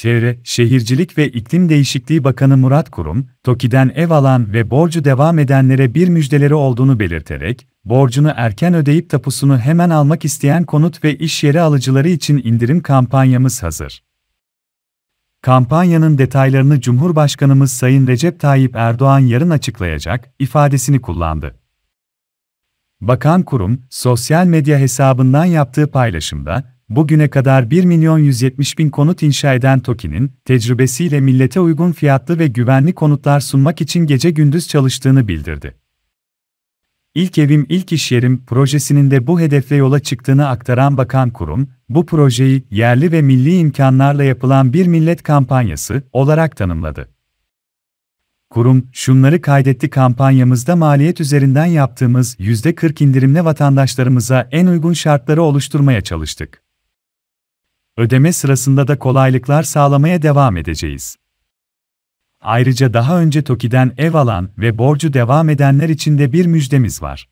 Çevre, Şehircilik ve İklim Değişikliği Bakanı Murat Kurum, TOKİ'den ev alan ve borcu devam edenlere bir müjdeleri olduğunu belirterek, borcunu erken ödeyip tapusunu hemen almak isteyen konut ve iş yeri alıcıları için indirim kampanyamız hazır. Kampanyanın detaylarını Cumhurbaşkanımız Sayın Recep Tayyip Erdoğan yarın açıklayacak ifadesini kullandı. Bakan kurum, sosyal medya hesabından yaptığı paylaşımda, bugüne kadar 1 milyon 170 bin konut inşa eden TOKİ'nin, tecrübesiyle millete uygun fiyatlı ve güvenli konutlar sunmak için gece gündüz çalıştığını bildirdi. İlk evim ilk iş yerim projesinin de bu hedefle yola çıktığını aktaran bakan kurum, bu projeyi yerli ve milli imkanlarla yapılan bir millet kampanyası olarak tanımladı. Kurum, şunları kaydetti kampanyamızda maliyet üzerinden yaptığımız %40 indirimle vatandaşlarımıza en uygun şartları oluşturmaya çalıştık ödeme sırasında da kolaylıklar sağlamaya devam edeceğiz. Ayrıca daha önce TOKİ'den ev alan ve borcu devam edenler için de bir müjdemiz var.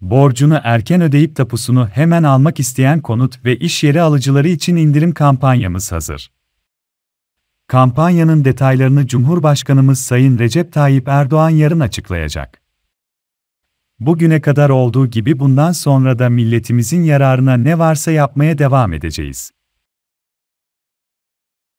Borcunu erken ödeyip tapusunu hemen almak isteyen konut ve iş yeri alıcıları için indirim kampanyamız hazır. Kampanyanın detaylarını Cumhurbaşkanımız Sayın Recep Tayyip Erdoğan yarın açıklayacak bugüne kadar olduğu gibi bundan sonra da milletimizin yararına ne varsa yapmaya devam edeceğiz.